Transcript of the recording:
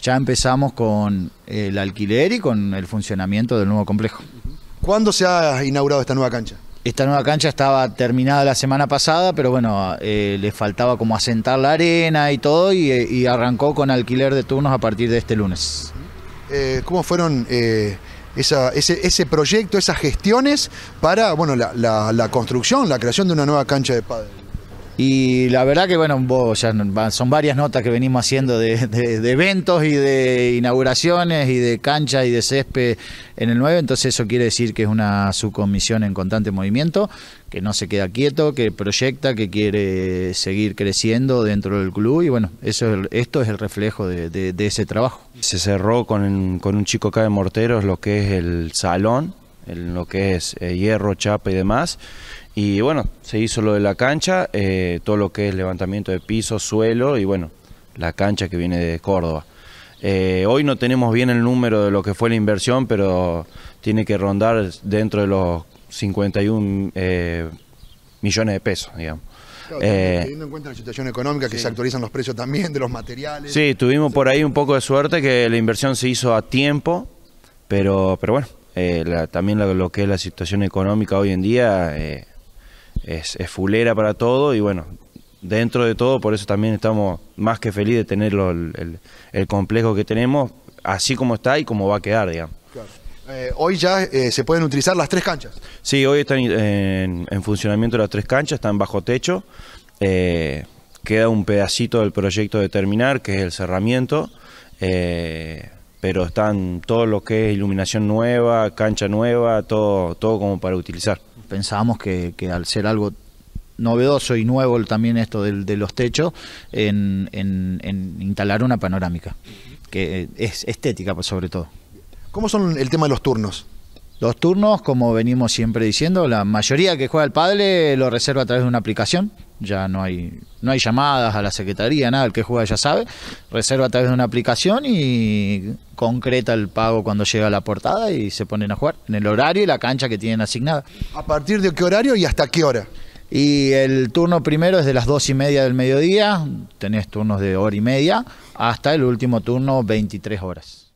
ya empezamos con el alquiler y con el funcionamiento del nuevo complejo. ¿Cuándo se ha inaugurado esta nueva cancha? Esta nueva cancha estaba terminada la semana pasada, pero bueno, eh, le faltaba como asentar la arena y todo, eh, y, arrancó con alquiler de turnos a partir de este lunes. Eh, ¿Cómo fueron ese, proyecto, esas gestiones para bueno, la, construcción, la creación de una nueva cancha de padres? Y la verdad que, bueno, son varias notas que venimos haciendo de, eventos y de inauguraciones y de cancha y de césped en el 9, entonces eso quiere decir que es una subcomisión en constante movimiento, que no se queda quieto, que proyecta, que quiere seguir creciendo dentro del club y bueno, eso esto es el reflejo de, ese trabajo. Se cerró con, con un chico acá de Morteros lo que es el salón en lo que es eh, hierro, chapa y demás. Y bueno, se hizo lo de la cancha, eh, todo lo que es levantamiento de piso, suelo y bueno, la cancha que viene de Córdoba. Eh, hoy no tenemos bien el número de lo que fue la inversión, pero tiene que rondar dentro de los 51 millones de pesos, digamos. teniendo en cuenta la situación económica, que se actualizan los precios también de los materiales. Sí, tuvimos por ahí un poco de suerte que la inversión se hizo a tiempo, pero, pero bueno, eh, también lo que es la situación económica hoy en día eh, es, fulera para todo y bueno, dentro de todo por eso también estamos más que felices de tener el, complejo que tenemos, así como está y como va a quedar, digamos. Eh, hoy ya se pueden utilizar las tres canchas. Sí, hoy están en, funcionamiento las tres canchas, están bajo techo. queda un pedacito del proyecto de terminar, que es el cerramiento pero están todo lo que es iluminación nueva, cancha nueva, todo, todo como para utilizar. Pensábamos que, que al ser algo novedoso y nuevo también esto de, los techos, en, en, en, instalar una panorámica, que es estética pues, sobre todo. ¿Cómo son el tema de los turnos? Los turnos, como venimos siempre diciendo, la mayoría que juega el padre lo reserva a través de una aplicación ya no hay, no hay llamadas a la secretaría, nada, el que juega ya sabe, reserva a través de una aplicación y concreta el pago cuando llega a la portada y se ponen a jugar en el horario y la cancha que tienen asignada. ¿A partir de qué horario y hasta qué hora? Y el turno primero es de las dos y media del mediodía, tenés turnos de hora y media, hasta el último turno 23 horas.